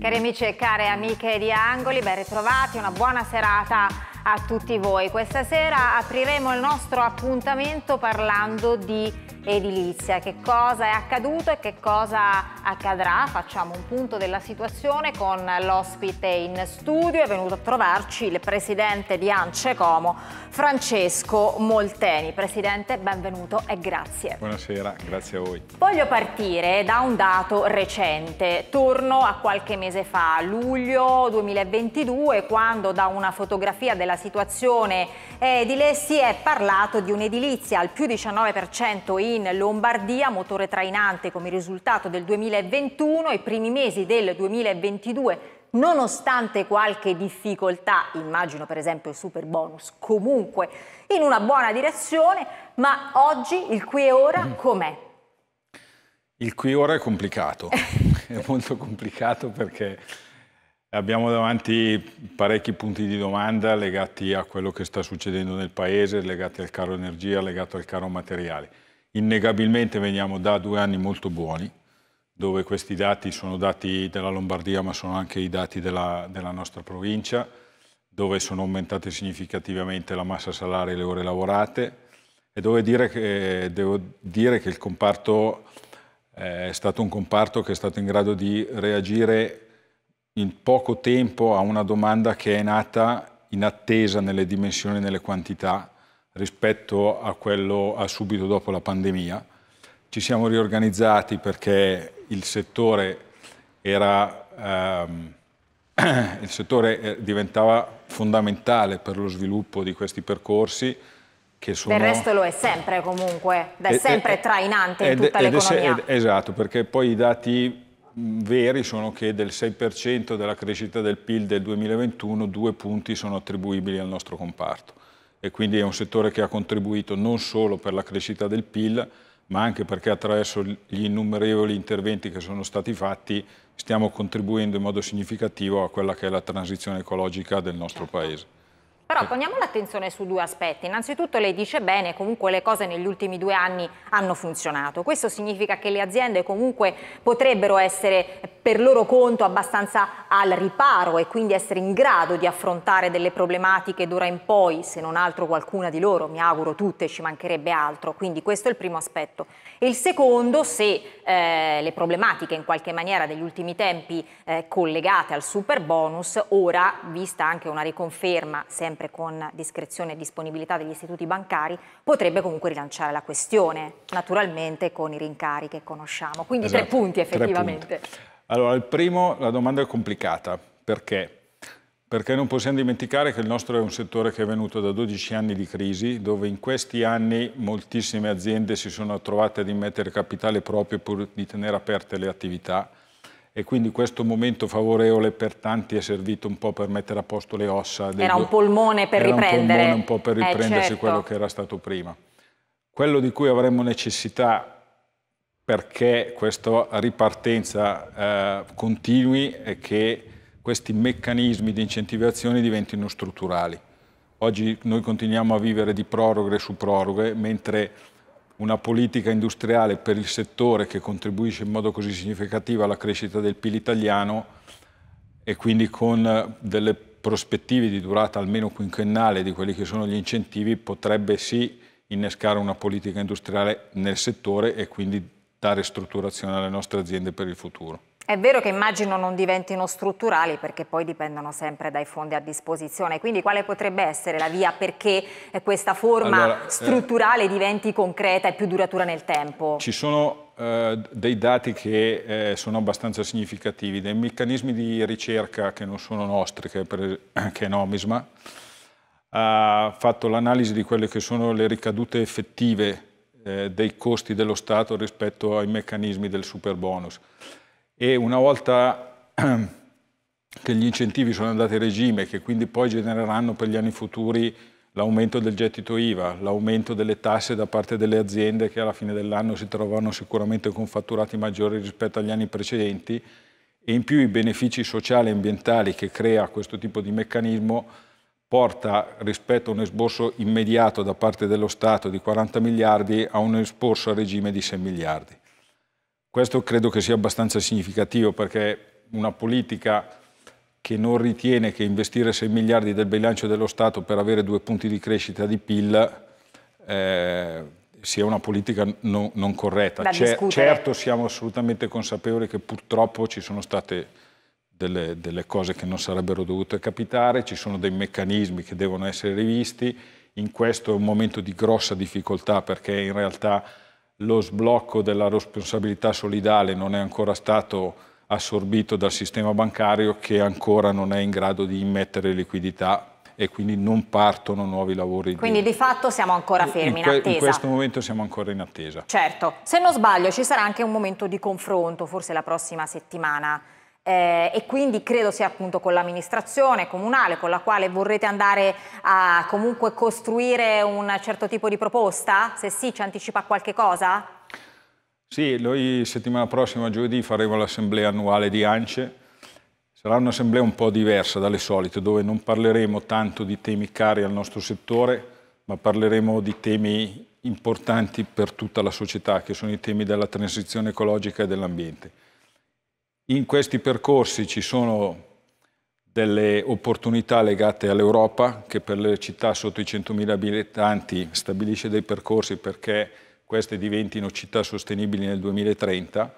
Cari amici e care amiche di Angoli, ben ritrovati, una buona serata a tutti voi. Questa sera apriremo il nostro appuntamento parlando di edilizia. Che cosa è accaduto e che cosa accadrà? Facciamo un punto della situazione con l'ospite in studio. È venuto a trovarci il presidente di Ance Como, Francesco Molteni. Presidente, benvenuto e grazie. Buonasera, grazie a voi. Voglio partire da un dato recente. Torno a qualche mese fa, luglio 2022, quando da una fotografia della situazione edile si è parlato di un'edilizia al più 19% in in Lombardia, motore trainante come risultato del 2021, i primi mesi del 2022 nonostante qualche difficoltà, immagino per esempio il super bonus, comunque in una buona direzione, ma oggi il qui e ora mm. com'è? Il qui e ora è complicato, è molto complicato perché abbiamo davanti parecchi punti di domanda legati a quello che sta succedendo nel paese, legati al caro energia, legato al caro materiale. Innegabilmente veniamo da due anni molto buoni, dove questi dati sono dati della Lombardia ma sono anche i dati della, della nostra provincia, dove sono aumentate significativamente la massa salari e le ore lavorate e dove dire che, devo dire che il comparto eh, è stato un comparto che è stato in grado di reagire in poco tempo a una domanda che è nata in attesa nelle dimensioni e nelle quantità rispetto a quello a subito dopo la pandemia. Ci siamo riorganizzati perché il settore, era, ehm, il settore eh, diventava fondamentale per lo sviluppo di questi percorsi che sono... Del resto lo è sempre comunque, è sempre è, trainante ed, in tutta l'economia. Esatto, perché poi i dati mm, veri sono che del 6% della crescita del PIL del 2021 due punti sono attribuibili al nostro comparto e quindi è un settore che ha contribuito non solo per la crescita del PIL, ma anche perché attraverso gli innumerevoli interventi che sono stati fatti stiamo contribuendo in modo significativo a quella che è la transizione ecologica del nostro certo. Paese. Però poniamo l'attenzione su due aspetti. Innanzitutto lei dice bene, comunque le cose negli ultimi due anni hanno funzionato. Questo significa che le aziende comunque potrebbero essere per loro conto abbastanza al riparo e quindi essere in grado di affrontare delle problematiche d'ora in poi, se non altro qualcuna di loro, mi auguro tutte, ci mancherebbe altro. Quindi questo è il primo aspetto. il secondo, se eh, le problematiche in qualche maniera degli ultimi tempi eh, collegate al super bonus, ora, vista anche una riconferma, sempre con discrezione e disponibilità degli istituti bancari, potrebbe comunque rilanciare la questione, naturalmente con i rincari che conosciamo. Quindi esatto, tre punti effettivamente. Tre punti. Allora, il primo, la domanda è complicata. Perché? Perché non possiamo dimenticare che il nostro è un settore che è venuto da 12 anni di crisi, dove in questi anni moltissime aziende si sono trovate ad immettere capitale proprio pur di tenere aperte le attività e quindi questo momento favorevole per tanti è servito un po' per mettere a posto le ossa. Era un polmone per era riprendere. Era un polmone un po' per eh, riprendersi eh, certo. quello che era stato prima. Quello di cui avremmo necessità perché questa ripartenza eh, continui e che questi meccanismi di incentivazione diventino strutturali. Oggi noi continuiamo a vivere di proroghe su proroghe, mentre una politica industriale per il settore che contribuisce in modo così significativo alla crescita del PIL italiano e quindi con delle prospettive di durata almeno quinquennale di quelli che sono gli incentivi potrebbe sì innescare una politica industriale nel settore e quindi dare strutturazione alle nostre aziende per il futuro. È vero che immagino non diventino strutturali perché poi dipendono sempre dai fondi a disposizione, quindi quale potrebbe essere la via perché questa forma allora, eh, strutturale eh, diventi concreta e più duratura nel tempo? Ci sono eh, dei dati che eh, sono abbastanza significativi, dei meccanismi di ricerca che non sono nostri, che, per, che è Nomisma, ha fatto l'analisi di quelle che sono le ricadute effettive eh, dei costi dello Stato rispetto ai meccanismi del super bonus. E una volta che gli incentivi sono andati a regime, che quindi poi genereranno per gli anni futuri l'aumento del gettito IVA, l'aumento delle tasse da parte delle aziende che alla fine dell'anno si trovano sicuramente con fatturati maggiori rispetto agli anni precedenti e in più i benefici sociali e ambientali che crea questo tipo di meccanismo porta rispetto a un esborso immediato da parte dello Stato di 40 miliardi a un esborso a regime di 6 miliardi. Questo credo che sia abbastanza significativo perché una politica che non ritiene che investire 6 miliardi del bilancio dello Stato per avere due punti di crescita di PIL eh, sia una politica no, non corretta. Certo siamo assolutamente consapevoli che purtroppo ci sono state delle, delle, cose che non sarebbero dovute capitare, ci sono dei meccanismi che devono essere rivisti, in questo è un momento di grossa difficoltà perché in realtà lo sblocco della responsabilità solidale non è ancora stato assorbito dal sistema bancario che ancora non è in grado di immettere liquidità e quindi non partono nuovi lavori. Quindi di, di fatto siamo ancora fermi in, in, attesa. In questo momento siamo ancora in attesa. Certo, se non sbaglio ci sarà anche un momento di confronto, forse la prossima settimana eh, e quindi credo sia appunto con l'amministrazione comunale con la quale vorrete andare a comunque costruire un certo tipo di proposta? Se sì, ci anticipa qualche cosa? Sì, noi settimana prossima, giovedì, faremo l'assemblea annuale di ANCE. Sarà un'assemblea un po' diversa dalle solite, dove non parleremo tanto di temi cari al nostro settore, ma parleremo di temi importanti per tutta la società, che sono i temi della transizione ecologica e dell'ambiente. In questi percorsi ci sono delle opportunità legate all'Europa, che per le città sotto i 100.000 abitanti stabilisce dei percorsi perché queste diventino città sostenibili nel 2030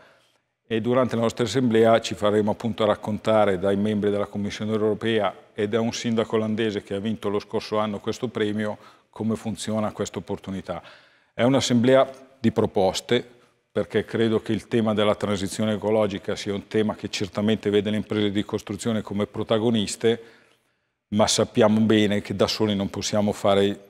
e durante la nostra assemblea ci faremo appunto raccontare dai membri della Commissione europea e da un sindaco olandese che ha vinto lo scorso anno questo premio come funziona questa opportunità. È un'assemblea di proposte, perché credo che il tema della transizione ecologica sia un tema che certamente vede le imprese di costruzione come protagoniste, ma sappiamo bene che da soli non possiamo fare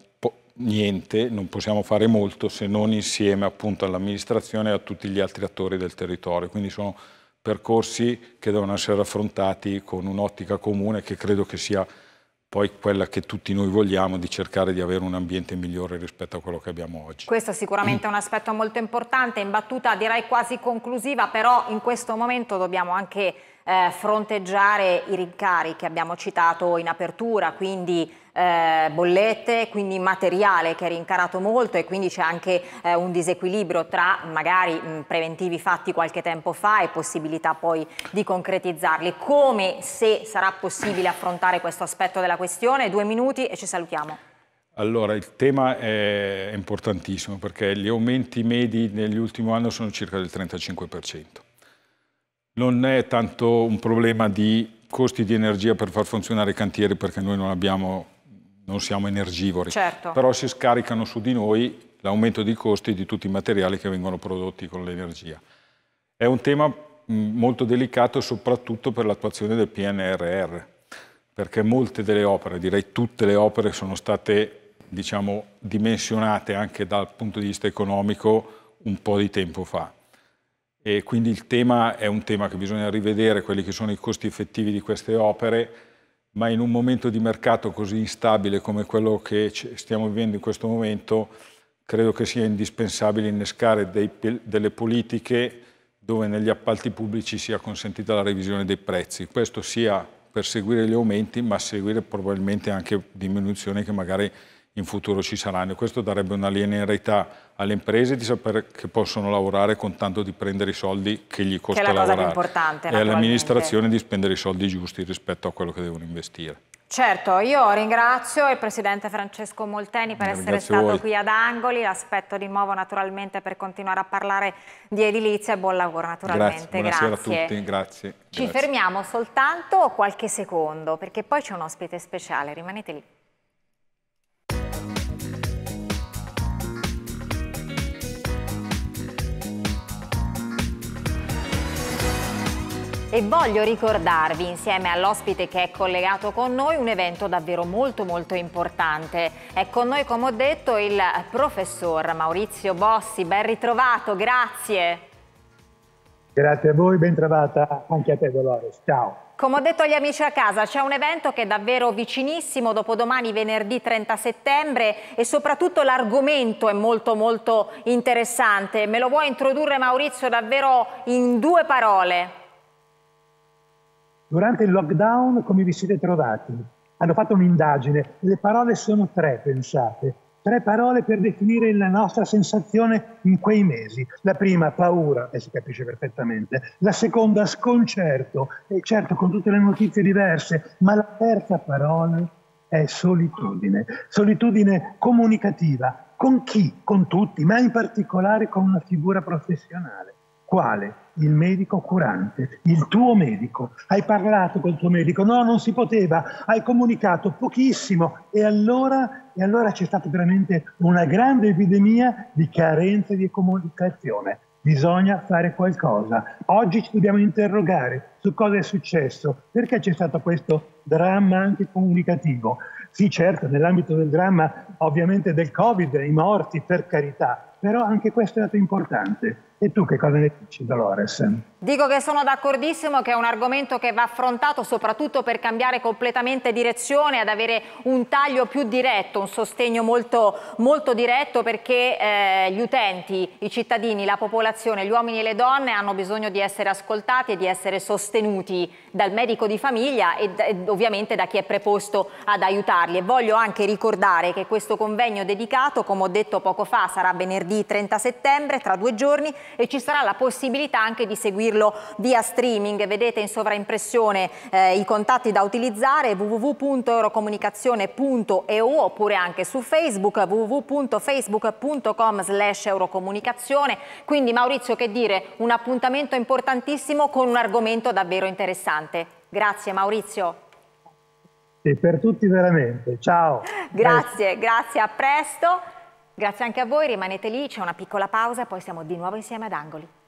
niente, non possiamo fare molto se non insieme all'amministrazione e a tutti gli altri attori del territorio. Quindi sono percorsi che devono essere affrontati con un'ottica comune che credo che sia poi quella che tutti noi vogliamo di cercare di avere un ambiente migliore rispetto a quello che abbiamo oggi. Questo è sicuramente un aspetto molto importante, in battuta direi quasi conclusiva, però in questo momento dobbiamo anche eh, fronteggiare i rincari che abbiamo citato in apertura, quindi eh, bollette, quindi materiale che è rincarato molto e quindi c'è anche eh, un disequilibrio tra magari mh, preventivi fatti qualche tempo fa e possibilità poi di concretizzarli. Come se sarà possibile affrontare questo aspetto della questione? Due minuti e ci salutiamo. Allora, il tema è importantissimo perché gli aumenti medi nell'ultimo anno sono circa del 35%. Non è tanto un problema di costi di energia per far funzionare i cantieri perché noi non abbiamo non siamo energivori, certo. però si scaricano su di noi l'aumento dei costi di tutti i materiali che vengono prodotti con l'energia. È un tema mm, molto delicato soprattutto per l'attuazione del PNRR, perché molte delle opere, direi tutte le opere, sono state diciamo, dimensionate anche dal punto di vista economico un po' di tempo fa. E quindi il tema è un tema che bisogna rivedere, quelli che sono i costi effettivi di queste opere, ma in un momento di mercato così instabile come quello che stiamo vivendo in questo momento, credo che sia indispensabile innescare dei, delle politiche dove negli appalti pubblici sia consentita la revisione dei prezzi. Questo sia per seguire gli aumenti, ma seguire probabilmente anche diminuzioni che magari in futuro ci saranno e questo darebbe una linearità alle imprese di sapere che possono lavorare con tanto di prendere i soldi che gli costa che lavorare e all'amministrazione di spendere i soldi giusti rispetto a quello che devono investire. Certo, io ringrazio il Presidente Francesco Molteni per essere stato voi. qui ad Angoli, l'aspetto di nuovo naturalmente per continuare a parlare di edilizia e buon lavoro naturalmente. Grazie, buonasera grazie. a tutti, grazie. Ci grazie. fermiamo soltanto qualche secondo perché poi c'è un ospite speciale, rimanete lì. e voglio ricordarvi insieme all'ospite che è collegato con noi un evento davvero molto molto importante. È con noi come ho detto il professor Maurizio Bossi, ben ritrovato, grazie. Grazie a voi, ben trovata anche a te Dolores, ciao. Come ho detto agli amici a casa, c'è un evento che è davvero vicinissimo, dopodomani venerdì 30 settembre e soprattutto l'argomento è molto molto interessante. Me lo vuoi introdurre Maurizio davvero in due parole? Durante il lockdown come vi siete trovati? Hanno fatto un'indagine, le parole sono tre, pensate, tre parole per definire la nostra sensazione in quei mesi. La prima, paura, e si capisce perfettamente. La seconda, sconcerto, e certo con tutte le notizie diverse, ma la terza parola è solitudine. Solitudine comunicativa. Con chi? Con tutti, ma in particolare con una figura professionale. Quale? il medico curante, il tuo medico. Hai parlato col tuo medico, no, non si poteva, hai comunicato pochissimo e allora, e allora c'è stata veramente una grande epidemia di carenze di comunicazione. Bisogna fare qualcosa. Oggi ci dobbiamo interrogare su cosa è successo, perché c'è stato questo dramma anche comunicativo. Sì, certo, nell'ambito del dramma ovviamente del Covid, i morti, per carità, però anche questo è stato importante e tu che cosa ne dici, Dolores? Dico che sono d'accordissimo che è un argomento che va affrontato soprattutto per cambiare completamente direzione, ad avere un taglio più diretto, un sostegno molto, molto diretto perché eh, gli utenti, i cittadini, la popolazione, gli uomini e le donne hanno bisogno di essere ascoltati e di essere sostenuti dal medico di famiglia e, e ovviamente da chi è preposto ad aiutarli. E voglio anche ricordare che questo convegno dedicato, come ho detto poco fa, sarà venerdì 30 settembre, tra due giorni, e ci sarà la possibilità anche di seguire seguirlo via streaming. Vedete in sovraimpressione eh, i contatti da utilizzare www.eurocomunicazione.eu oppure anche su Facebook www.facebook.com slash eurocomunicazione. Quindi Maurizio che dire, un appuntamento importantissimo con un argomento davvero interessante. Grazie Maurizio. E per tutti veramente, ciao. Grazie, grazie, a presto. Grazie anche a voi, rimanete lì, c'è una piccola pausa, poi siamo di nuovo insieme ad Angoli.